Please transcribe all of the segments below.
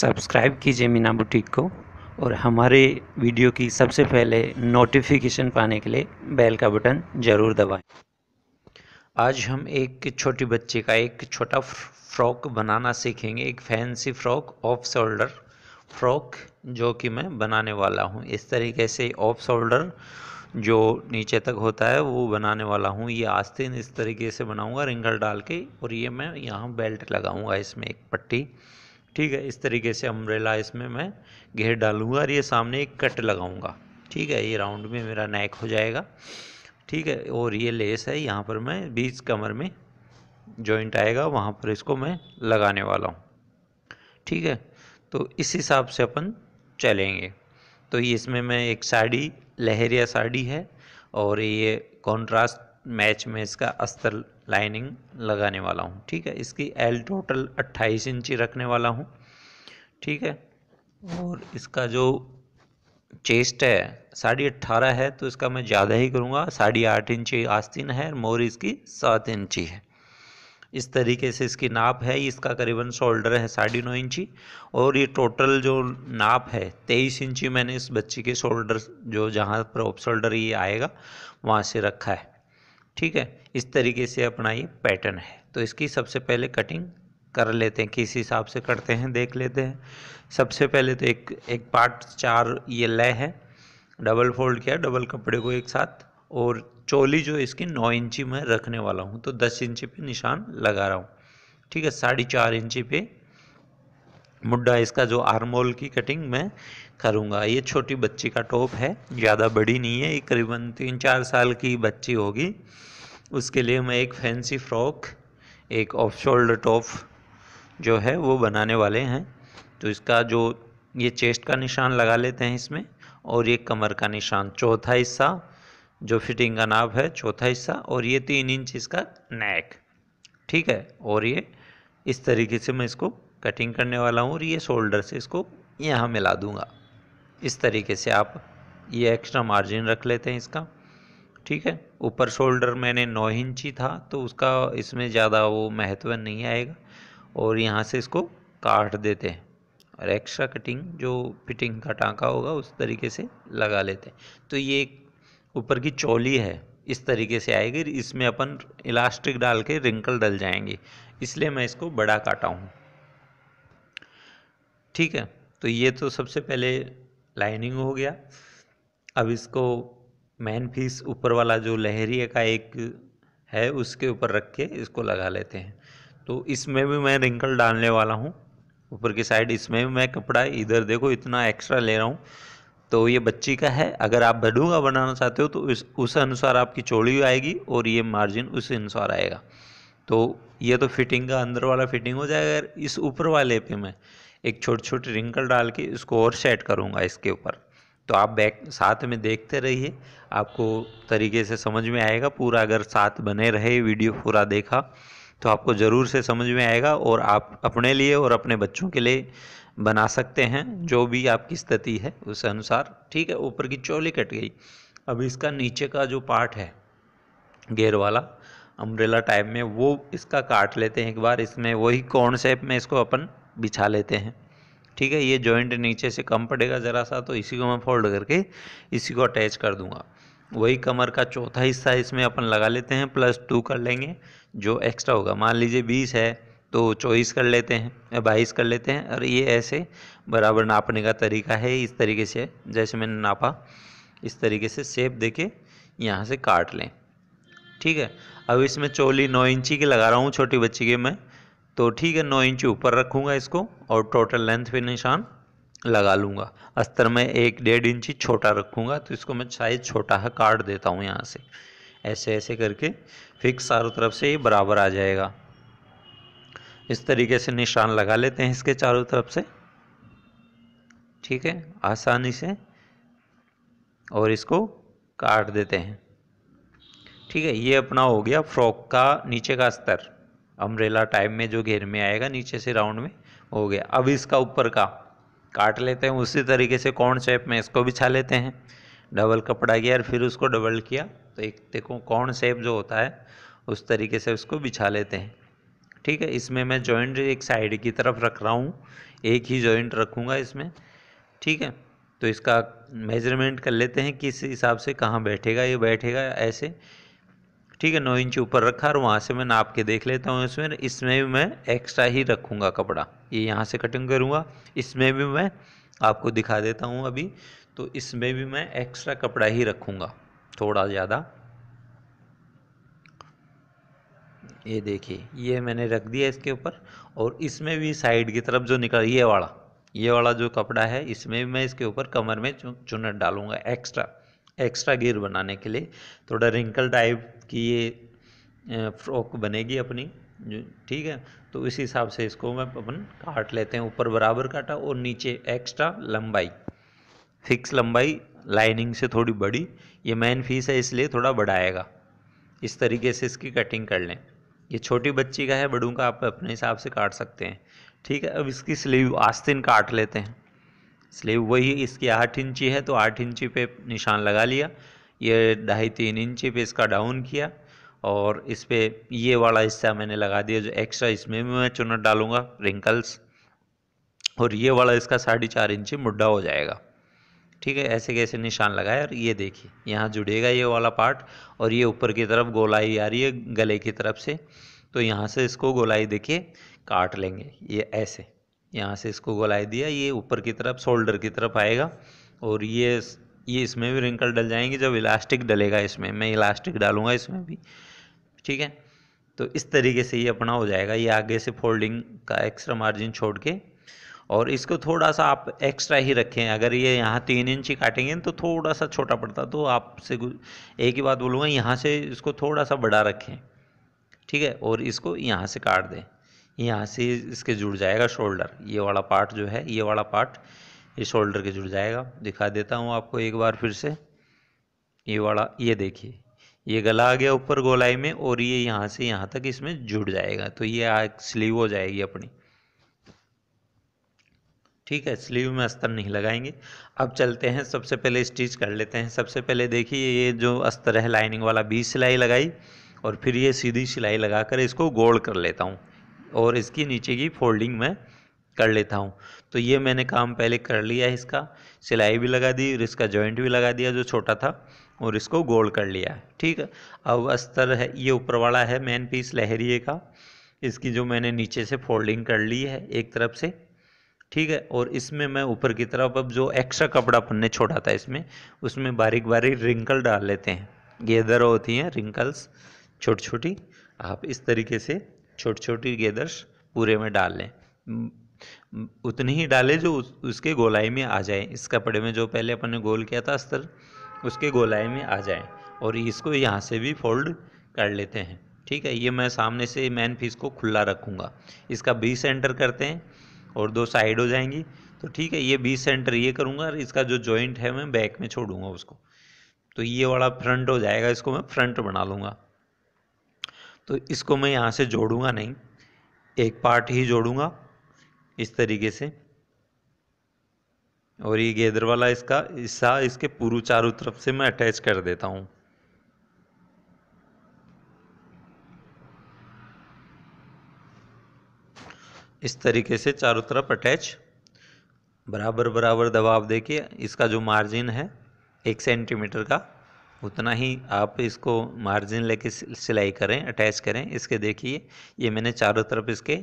subscribe कीजिए Meena boutique को और हमारे वीडियो की सबसे पहले नोटिफिकेशन पाने के लिए बेल का बटन ज़रूर दबाएं आज हम एक छोटी बच्चे का एक छोटा फ्रॉक बनाना सीखेंगे एक fancy frock off shoulder frock जो कि मैं बनाने वाला हूँ इस तरीके से ऑफ शोल्डर जो नीचे तक होता है वो बनाने वाला हूँ ये आस्तीन इस तरीके से बनाऊँगा रिंगल डाल के और ये मैं यहाँ बेल्ट लगाऊँगा इसमें एक पट्टी ठीक है इस तरीके से अम्ब्रेला इसमें मैं घेर डालूंगा और ये सामने एक कट लगाऊंगा ठीक है ये राउंड में मेरा नेक हो जाएगा ठीक है और ये लेस है यहाँ पर मैं बीच कमर में जॉइंट आएगा वहाँ पर इसको मैं लगाने वाला हूँ ठीक है तो इस हिसाब से अपन चलेंगे तो ये इसमें मैं एक साड़ी लहरिया साड़ी है और ये कॉन्ट्रास्ट मैच में इसका अस्तर लाइनिंग लगाने वाला हूँ ठीक है इसकी एल टोटल 28 इंची रखने वाला हूँ ठीक है और इसका जो चेस्ट है साढ़े अट्ठारह है तो इसका मैं ज़्यादा ही करूँगा साढ़े आठ इंची आस्तीन है मोर इसकी सात इंची है इस तरीके से इसकी नाप है इसका करीबन शोल्डर है साढ़े नौ इंची और ये टोटल जो नाप है तेईस इंची मैंने इस बच्ची के शोल्डर जो जहाँ पर ऑफ शोल्डर ये आएगा वहाँ से रखा है ठीक है इस तरीके से अपना ये पैटर्न है तो इसकी सबसे पहले कटिंग कर लेते हैं किस हिसाब से करते हैं देख लेते हैं सबसे पहले तो एक एक पार्ट चार ये लय है डबल फोल्ड किया डबल कपड़े को एक साथ और चोली जो इसकी नौ इंची में रखने वाला हूँ तो दस इंची पे निशान लगा रहा हूँ ठीक है साढ़े चार इंची पे मुड्डा इसका जो आर्मोल की कटिंग मैं करूँगा ये छोटी बच्ची का टॉप है ज़्यादा बड़ी नहीं है ये करीबन तीन चार साल की बच्ची होगी उसके लिए मैं एक फैंसी फ्रॉक एक ऑफ शोल्डर टॉप जो है वो बनाने वाले हैं तो इसका जो ये चेस्ट का निशान लगा लेते हैं इसमें और ये कमर का निशान चौथा हिस्सा जो फिटिंग का नाप है चौथा हिस्सा और ये तीन इंच इसका नेक ठीक है और ये इस तरीके से मैं इसको कटिंग करने वाला हूँ और ये शोल्डर से इसको यहाँ मिला दूँगा इस तरीके से आप ये एक्स्ट्रा मार्जिन रख लेते हैं इसका ठीक है ऊपर शोल्डर मैंने नौ इंची था तो उसका इसमें ज़्यादा वो महत्व नहीं आएगा और यहाँ से इसको काट देते हैं और एक्स्ट्रा कटिंग जो फिटिंग का टाँका होगा उस तरीके से लगा लेते हैं तो ये ऊपर की चोली है इस तरीके से आएगी इसमें अपन इलास्टिक डाल के रिंकल डल जाएंगे इसलिए मैं इसको बड़ा काटा हूँ ठीक है तो ये तो सबसे पहले लाइनिंग हो गया अब इसको मैन फीस ऊपर वाला जो लहरिया का एक है उसके ऊपर रख के इसको लगा लेते हैं तो इसमें भी मैं रिंकल डालने वाला हूँ ऊपर की साइड इसमें भी मैं कपड़ा इधर देखो इतना एक्स्ट्रा ले रहा हूँ तो ये बच्ची का है अगर आप भडूंगा बनाना चाहते हो तो उस अनुसार आपकी चौड़ी आएगी और ये मार्जिन उस अनुसार आएगा तो ये तो फिटिंग का अंदर वाला फिटिंग हो जाएगा इस ऊपर वाले पे मैं एक छोटी छोटी रिंकल डाल के इसको और सेट करूँगा इसके ऊपर तो आप बैक साथ में देखते रहिए आपको तरीके से समझ में आएगा पूरा अगर साथ बने रहे वीडियो पूरा देखा तो आपको ज़रूर से समझ में आएगा और आप अपने लिए और अपने बच्चों के लिए बना सकते हैं जो भी आपकी स्थिति है उस अनुसार ठीक है ऊपर की चोली कट गई अब इसका नीचे का जो पार्ट है गेयर वाला अम्ब्रेला टाइप में वो इसका काट लेते हैं एक बार इसमें वही से में इसको अपन बिछा लेते हैं ठीक है ये जॉइंट नीचे से कम पड़ेगा ज़रा सा तो इसी को मैं फोल्ड करके इसी को अटैच कर दूंगा वही कमर का चौथा हिस्सा इसमें अपन लगा लेते हैं प्लस टू कर लेंगे जो एक्स्ट्रा होगा मान लीजिए बीस है तो चौबीस कर लेते हैं बाईस कर लेते हैं और ये ऐसे बराबर नापने का तरीका है इस तरीके से जैसे मैंने नापा इस तरीके से सेप दे के यहाँ से काट लें ठीक है अब इसमें चोली नौ इंची की लगा रहा हूँ छोटी बच्ची के मैं तो ठीक है नौ इंच ऊपर रखूँगा इसको और टोटल लेंथ पे निशान लगा लूँगा अस्तर में एक डेढ़ इंच छोटा रखूँगा तो इसको मैं साइज छोटा है काट देता हूँ यहाँ से ऐसे ऐसे करके फिक्स चारों तरफ से ये बराबर आ जाएगा इस तरीके से निशान लगा लेते हैं इसके चारों तरफ से ठीक है आसानी से और इसको काट देते हैं ठीक है ये अपना हो गया फ्रॉक का नीचे का स्तर अम्ब्रेला टाइप में जो घेर में आएगा नीचे से राउंड में हो गया अब इसका ऊपर का काट लेते हैं उसी तरीके से कौन शेप में इसको बिछा लेते हैं डबल कपड़ा गया और फिर उसको डबल किया तो एक देखो कौन शेप जो होता है उस तरीके से उसको बिछा लेते हैं ठीक है इसमें मैं जॉइंट एक साइड की तरफ रख रहा हूँ एक ही जॉइंट रखूँगा इसमें ठीक है तो इसका मेजरमेंट कर लेते हैं किस हिसाब से कहाँ बैठेगा ये बैठेगा ऐसे ठीक है नौ इंच ऊपर रखा और वहाँ से मैं नाप के देख लेता हूँ इसमें इसमें भी मैं एक्स्ट्रा ही रखूँगा कपड़ा ये यह यहाँ से कटिंग करूँगा इसमें भी मैं आपको दिखा देता हूँ अभी तो इसमें भी मैं एक्स्ट्रा कपड़ा ही रखूँगा थोड़ा ज़्यादा ये देखिए ये मैंने रख दिया इसके ऊपर और इसमें भी साइड की तरफ जो निकल ये वाला ये वाला जो कपड़ा है इसमें भी मैं इसके ऊपर कमर में चुनट डालूंगा एक्स्ट्रा एक्स्ट्रा गिर बनाने के लिए थोड़ा रिंकल टाइप कि ये फ्रॉक बनेगी अपनी जो ठीक है तो इस हिसाब से इसको मैं अपन काट लेते हैं ऊपर बराबर काटा और नीचे एक्स्ट्रा लंबाई फिक्स लंबाई लाइनिंग से थोड़ी बड़ी ये मैन फीस है इसलिए थोड़ा बढ़ाएगा इस तरीके से इसकी कटिंग कर लें ये छोटी बच्ची का है बड़ों का आप अपने हिसाब से काट सकते हैं ठीक है अब इसकी स्लीव आस्तिन काट लेते हैं स्लीव वही इसकी आठ इंची है तो आठ इंची पे निशान लगा लिया ये ढाई तीन इंची पे इसका डाउन किया और इस पर ये वाला हिस्सा मैंने लगा दिया जो एक्स्ट्रा इसमें भी मैं चुनट डालूंगा रिंकल्स और ये वाला इसका साढ़े चार इंची मुड्ढा हो जाएगा ठीक है ऐसे कैसे निशान लगाया और ये देखिए यहाँ जुड़ेगा ये वाला पार्ट और ये ऊपर की तरफ गोलाई आ रही है गले की तरफ से तो यहाँ से इसको गोलाई देखिए काट लेंगे ये ऐसे यहाँ से इसको गोलाई दिया ये ऊपर की तरफ शोल्डर की तरफ आएगा और ये ये इसमें भी रिंकल डल जाएंगे जब इलास्टिक डलेगा इसमें मैं इलास्टिक डालूंगा इसमें भी ठीक है तो इस तरीके से ये अपना हो जाएगा ये आगे से फोल्डिंग का एक्स्ट्रा मार्जिन छोड़ के और इसको थोड़ा सा आप एक्स्ट्रा ही रखें अगर ये यहाँ तीन इंच ही काटेंगे तो थोड़ा सा छोटा पड़ता तो आपसे एक ही बात बोलूँगा यहाँ से इसको थोड़ा सा बड़ा रखें ठीक है और इसको यहाँ से काट दें यहाँ से इसके जुड़ जाएगा शोल्डर ये वाला पार्ट जो है ये वाला पार्ट ये शोल्डर के जुड़ जाएगा दिखा देता हूँ आपको एक बार फिर से ये वाला ये देखिए ये गला आ गया ऊपर गोलाई में और ये यहाँ से यहाँ तक इसमें जुड़ जाएगा तो ये स्लीव हो जाएगी अपनी ठीक है स्लीव में अस्तर नहीं लगाएंगे अब चलते हैं सबसे पहले स्टिच कर लेते हैं सबसे पहले देखिए ये जो अस्तर है लाइनिंग वाला बीस सिलाई लगाई और फिर ये सीधी सिलाई लगाकर इसको गोल कर लेता हूँ और इसकी नीचे की फोल्डिंग में कर लेता हूँ तो ये मैंने काम पहले कर लिया है इसका सिलाई भी लगा दी और इसका जॉइंट भी लगा दिया जो छोटा था और इसको गोल कर लिया है ठीक है अब अस्तर है ये ऊपर वाला है मेन पीस लहरिए का इसकी जो मैंने नीचे से फोल्डिंग कर ली है एक तरफ से ठीक है और इसमें मैं ऊपर की तरफ अब जो एक्स्ट्रा कपड़ा पन्ने छोड़ा था इसमें उसमें बारीक बारीक रिंकल डाल लेते हैं गेदर होती हैं रिंकल्स छोटी छोटी आप इस तरीके से छोटी छोटी गेदर्स पूरे में डाल लें उतनी ही डालें जो उस, उसके गोलाई में आ जाए इस कपड़े में जो पहले अपन ने गोल किया था अस्तर उसके गोलाई में आ जाए और इसको यहाँ से भी फोल्ड कर लेते हैं ठीक है ये मैं सामने से मैन पीस को खुला रखूँगा इसका बी सेंटर करते हैं और दो साइड हो जाएंगी तो ठीक है ये बी सेंटर ये करूँगा और इसका जो जॉइंट है मैं बैक में छोड़ूंगा उसको तो ये वाला फ्रंट हो जाएगा इसको मैं फ्रंट बना लूँगा तो इसको मैं यहाँ से जोड़ूंगा नहीं एक पार्ट ही जोड़ूंगा इस तरीके से और ये गेदर वाला इसका हिस्सा इसके पूर्व चारों तरफ से मैं अटैच कर देता हूँ इस तरीके से चारों तरफ अटैच बराबर बराबर दबाव देके इसका जो मार्जिन है एक सेंटीमीटर का उतना ही आप इसको मार्जिन लेके सिलाई करें अटैच करें इसके देखिए ये मैंने चारों तरफ इसके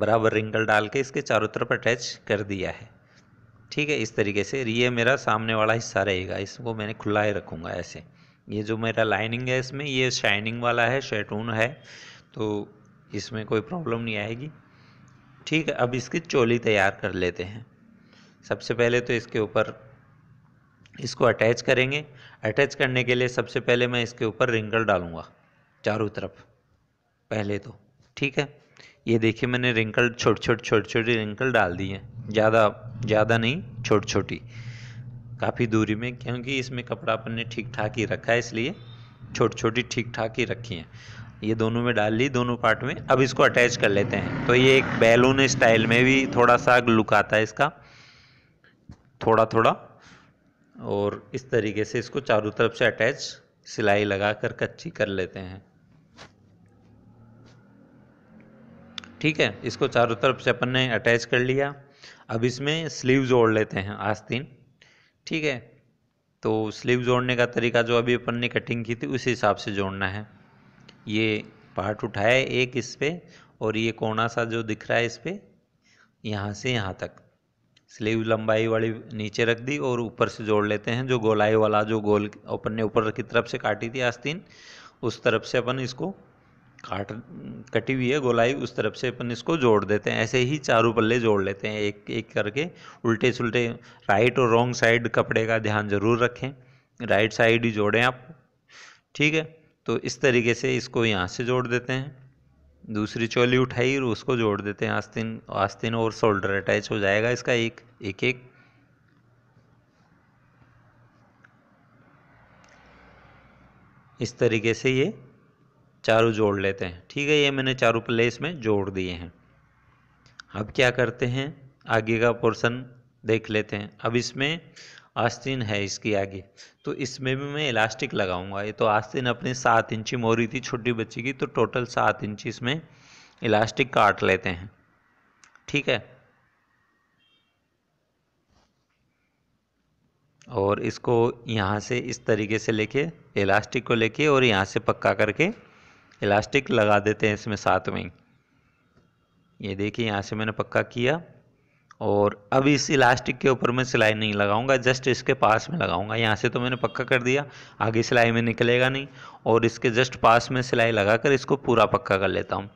बराबर रिंगल डाल के इसके चारों तरफ अटैच कर दिया है ठीक है इस तरीके से ये मेरा सामने वाला हिस्सा रहेगा इसको मैंने खुला ही रखूँगा ऐसे ये जो मेरा लाइनिंग है इसमें ये शाइनिंग वाला है शेटून है तो इसमें कोई प्रॉब्लम नहीं आएगी ठीक है अब इसकी चोली तैयार कर लेते हैं सबसे पहले तो इसके ऊपर इसको अटैच करेंगे अटैच करने के लिए सबसे पहले मैं इसके ऊपर रिंगल डालूँगा चारों तरफ पहले तो ठीक है ये देखिए मैंने रिंकल छोटी छोटी छोटी छोटी रिंकल डाल दी है ज़्यादा ज़्यादा नहीं छोटी छोटी काफ़ी दूरी में क्योंकि इसमें कपड़ा अपन ने ठीक ठाक ही रखा है इसलिए छोटी छोटी ठीक ठाक ही रखी हैं ये दोनों में डाल ली दोनों पार्ट में अब इसको अटैच कर लेते हैं तो ये एक बैलून स्टाइल में भी थोड़ा सा लुक आता है इसका थोड़ा थोड़ा और इस तरीके से इसको चारों तरफ से अटैच सिलाई लगा कर कच्ची कर लेते हैं ठीक है इसको चारों तरफ से अपन ने अटैच कर लिया अब इसमें स्लीव जोड़ लेते हैं आस्तीन ठीक है तो स्लीव जोड़ने का तरीका जो अभी अपन ने कटिंग की थी उसी हिसाब से जोड़ना है ये पार्ट उठाए एक इस पर और ये कोना सा जो दिख रहा है इस पर यहाँ से यहाँ तक स्लीव लंबाई वाली नीचे रख दी और ऊपर से जोड़ लेते हैं जो गोलाई वाला जो गोल अपन ने ऊपर की तरफ से काटी थी आस्तीन उस तरफ से अपन इसको काट कटी हुई है गोलाई उस तरफ से अपन इसको जोड़ देते हैं ऐसे ही चारों पल्ले जोड़ लेते हैं एक एक करके उल्टे सुलटे राइट और रॉन्ग साइड कपड़े का ध्यान जरूर रखें राइट साइड ही जोड़ें आप ठीक है तो इस तरीके से इसको यहाँ से जोड़ देते हैं दूसरी चोली उठाई और उसको जोड़ देते हैं आस्तीन आस्तीन और शोल्डर अटैच हो जाएगा इसका एक एक एक इस तरीके से ये चारों जोड़ लेते हैं ठीक है ये मैंने चारों प्लेस में जोड़ दिए हैं अब क्या करते हैं आगे का पोर्शन देख लेते हैं अब इसमें आस्तीन है इसकी आगे तो इसमें भी मैं इलास्टिक लगाऊंगा ये तो आस्तीन अपने सात इंची मोरी थी छोटी बच्ची की तो टोटल सात इंची इसमें इलास्टिक काट लेते हैं ठीक है और इसको यहाँ से इस तरीके से लेके इलास्टिक को लेके और यहाँ से पक्का करके इलास्टिक लगा देते हैं इसमें साथ में ये देखिए यहाँ से मैंने पक्का किया और अब इस इलास्टिक के ऊपर मैं सिलाई नहीं लगाऊंगा जस्ट इसके पास में लगाऊंगा यहाँ से तो मैंने पक्का कर दिया आगे सिलाई में निकलेगा नहीं और इसके जस्ट पास में सिलाई लगाकर इसको पूरा पक्का कर लेता हूँ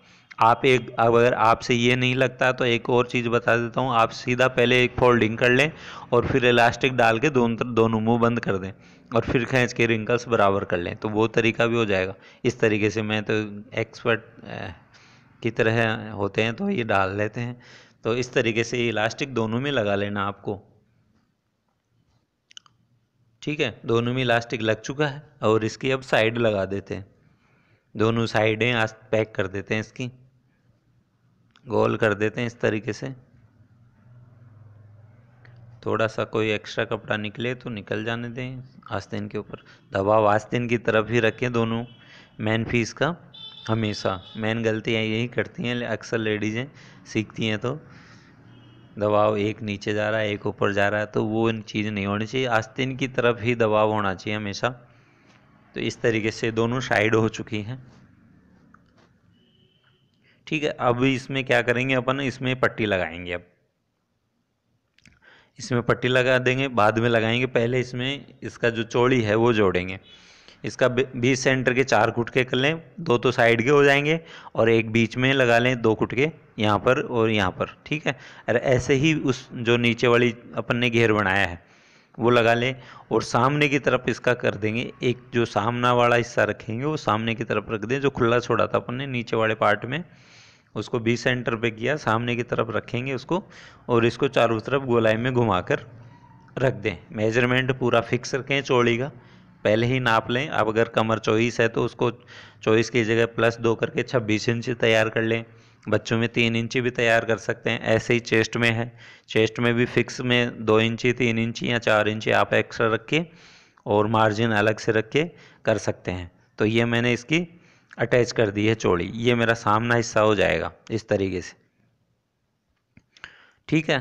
आप एक अगर आपसे ये नहीं लगता तो एक और चीज़ बता देता हूँ आप सीधा पहले एक फोल्डिंग कर लें और फिर इलास्टिक डाल के दोनों दोनों मुंह बंद कर दें और फिर खींच के रिंकल्स बराबर कर लें तो वो तरीका भी हो जाएगा इस तरीके से मैं तो एक्सपर्ट की तरह होते हैं तो ये डाल लेते हैं तो इस तरीके से इलास्टिक दोनों में लगा लेना आपको ठीक है दोनों में इलास्टिक लग चुका है और इसकी अब साइड लगा देते हैं दोनों साइडें आज पैक कर देते हैं इसकी गोल कर देते हैं इस तरीके से थोड़ा सा कोई एक्स्ट्रा कपड़ा निकले तो निकल जाने दें आस्तीन के ऊपर दबाव आस्तीन की तरफ ही रखें दोनों मैन फीस का हमेशा मैन गलतियाँ यही करती हैं अक्सर लेडीज़ें सीखती हैं तो दबाव एक नीचे जा रहा है एक ऊपर जा रहा है तो वो चीज़ नहीं होनी चाहिए आस्तीन की तरफ ही दबाव होना चाहिए हमेशा तो इस तरीके से दोनों साइड हो चुकी हैं ठीक है अब इसमें क्या करेंगे अपन इसमें पट्टी लगाएंगे अब इसमें पट्टी लगा देंगे बाद में लगाएंगे पहले इसमें इसका जो चौड़ी है वो जोड़ेंगे इसका बीस सेंटर के चार कुटके कर लें दो तो साइड के हो जाएंगे और एक बीच में लगा लें दो कुटके यहाँ पर और यहाँ पर ठीक है अरे ऐसे ही उस जो नीचे वाली अपन ने घेर बनाया है वो लगा लें और सामने की तरफ इसका कर देंगे एक जो सामना वाला हिस्सा रखेंगे वो सामने की तरफ रख दें जो खुला छोड़ा था अपन ने नीचे वाले पार्ट में उसको बी सेंटर पे किया सामने की तरफ रखेंगे उसको और इसको चारों तरफ गोलाई में घुमाकर रख दें मेजरमेंट पूरा फिक्स रखें चौड़ी का पहले ही नाप लें अब अगर कमर चौबीस है तो उसको चौबीस की जगह प्लस दो करके छब्बीस इंच तैयार कर लें बच्चों में तीन इंची भी तैयार कर सकते हैं ऐसे ही चेस्ट में है चेस्ट में भी फिक्स में दो इंची तीन इंची या चार इंची आप एक्स्ट्रा रख के और मार्जिन अलग से रख के कर सकते हैं तो ये मैंने इसकी अटैच कर दी है चौड़ी ये मेरा सामना हिस्सा हो जाएगा इस तरीके से ठीक है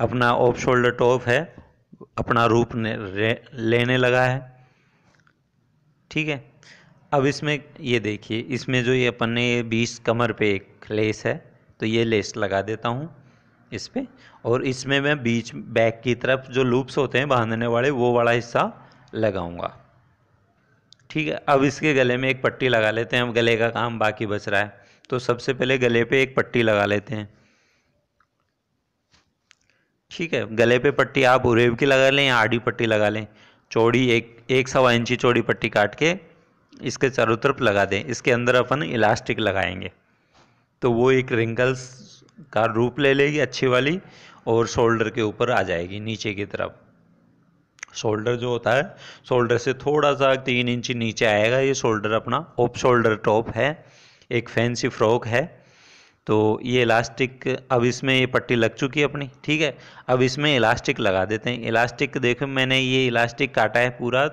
अपना ऑफ शोल्डर टॉप है अपना रूप ने लेने लगा है ठीक है अब इसमें ये देखिए इसमें जो ये अपन ने ये बीस कमर पे एक लेस है तो ये लेस लगा देता हूँ इस पर और इसमें मैं बीच बैक की तरफ जो लूप्स होते हैं बांधने वाले वो वाला हिस्सा लगाऊंगा ठीक है अब इसके गले में एक पट्टी लगा लेते हैं अब गले का काम बाकी बच रहा है तो सबसे पहले गले पे एक पट्टी लगा लेते हैं ठीक है गले पे पट्टी आप उरेब की लगा लें या आड़ी पट्टी लगा लें चौड़ी एक एक सवा इंची चौड़ी पट्टी काट के इसके चारों तरफ लगा दें इसके अंदर अपन इलास्टिक लगाएंगे तो वो एक रिंकल्स का रूप ले लेगी अच्छी वाली और शोल्डर के ऊपर आ जाएगी नीचे की तरफ शोल्डर जो होता है शोल्डर से थोड़ा सा तीन इंच नीचे आएगा ये शोल्डर अपना ओप शोल्डर टॉप है एक फैंसी फ्रॉक है तो ये इलास्टिक अब इसमें ये पट्टी लग चुकी है अपनी ठीक है अब इसमें इलास्टिक लगा देते हैं इलास्टिक देखो मैंने ये इलास्टिक काटा है पूरा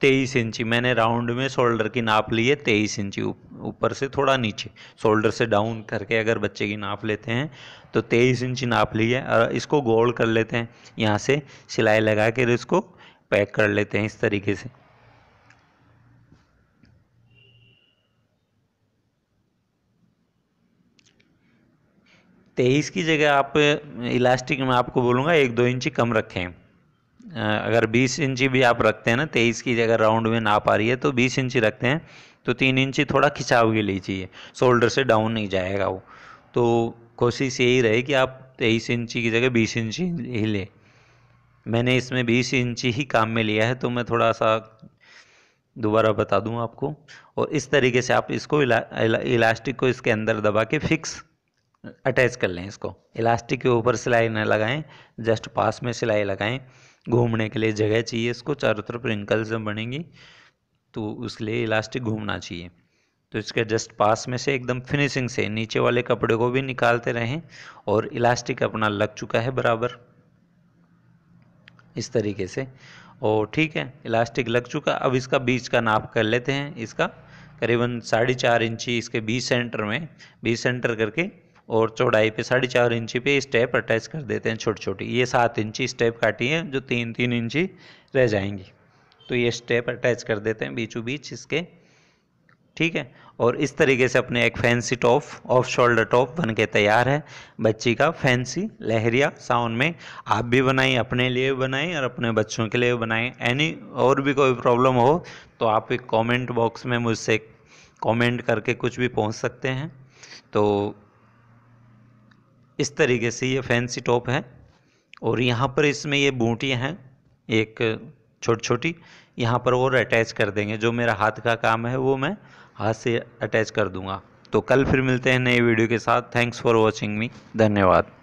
तेईस इंची मैंने राउंड में शोल्डर की नाप ली है तेईस इंची ऊपर ऊपर से थोड़ा नीचे शोल्डर से डाउन करके अगर बच्चे की नाप लेते हैं तो तेईस इंच नाप ली है और इसको गोल कर लेते हैं यहाँ से सिलाई लगा कर इसको पैक कर लेते हैं इस तरीके से तेईस की जगह आप इलास्टिक में आपको बोलूँगा एक दो इंची कम रखें अगर बीस इंची भी आप रखते हैं ना तेईस की जगह राउंड में नाप आ रही है तो बीस इंची रखते हैं तो तीन इंच थोड़ा खिंचाव के लिए चाहिए शोल्डर से डाउन नहीं जाएगा वो तो कोशिश यही रहे कि आप तेईस इंची की जगह बीस इंची ही लें मैंने इसमें बीस इंची ही काम में लिया है तो मैं थोड़ा सा दोबारा बता दूं आपको और इस तरीके से आप इसको इला, इला, इलास्टिक को इसके अंदर दबा के फिक्स अटैच कर लें इसको इलास्टिक के ऊपर सिलाई न लगाएं जस्ट पास में सिलाई लगाएं घूमने के लिए जगह चाहिए इसको चारों तरफ रिंकल्स बनेंगी तो उसके लिए इलास्टिक घूमना चाहिए तो इसके जस्ट पास में से एकदम फिनिशिंग से नीचे वाले कपड़े को भी निकालते रहें और इलास्टिक अपना लग चुका है बराबर इस तरीके से और ठीक है इलास्टिक लग चुका अब इसका बीच का नाप कर लेते हैं इसका करीबन साढ़े चार इंची इसके बीच सेंटर में बीच सेंटर करके और चौड़ाई पे साढ़े चार इंची पे स्टेप अटैच कर देते हैं छोटी छोटी ये सात इंची स्टेप काटी है जो तीन तीन इंची रह जाएंगी तो ये स्टेप अटैच कर देते हैं बीचों बीच इसके ठीक है और इस तरीके से अपने एक fancy top off shoulder top बन के तैयार है बच्ची का फैंसी लहरिया साउन में आप भी बनाएं अपने लिए बनाएं और अपने बच्चों के लिए बनाएं एनी और भी कोई प्रॉब्लम हो तो आप एक कमेंट बॉक्स में मुझसे कमेंट करके कुछ भी पहुंच सकते हैं तो इस तरीके से ये फैंसी टॉप है और यहाँ पर इसमें ये बूटियाँ हैं एक छोटी छोटी यहाँ पर और अटैच कर देंगे जो मेरा हाथ का काम है वो मैं हाथ से अटैच कर दूंगा तो कल फिर मिलते हैं नए वीडियो के साथ थैंक्स फॉर वॉचिंग मी धन्यवाद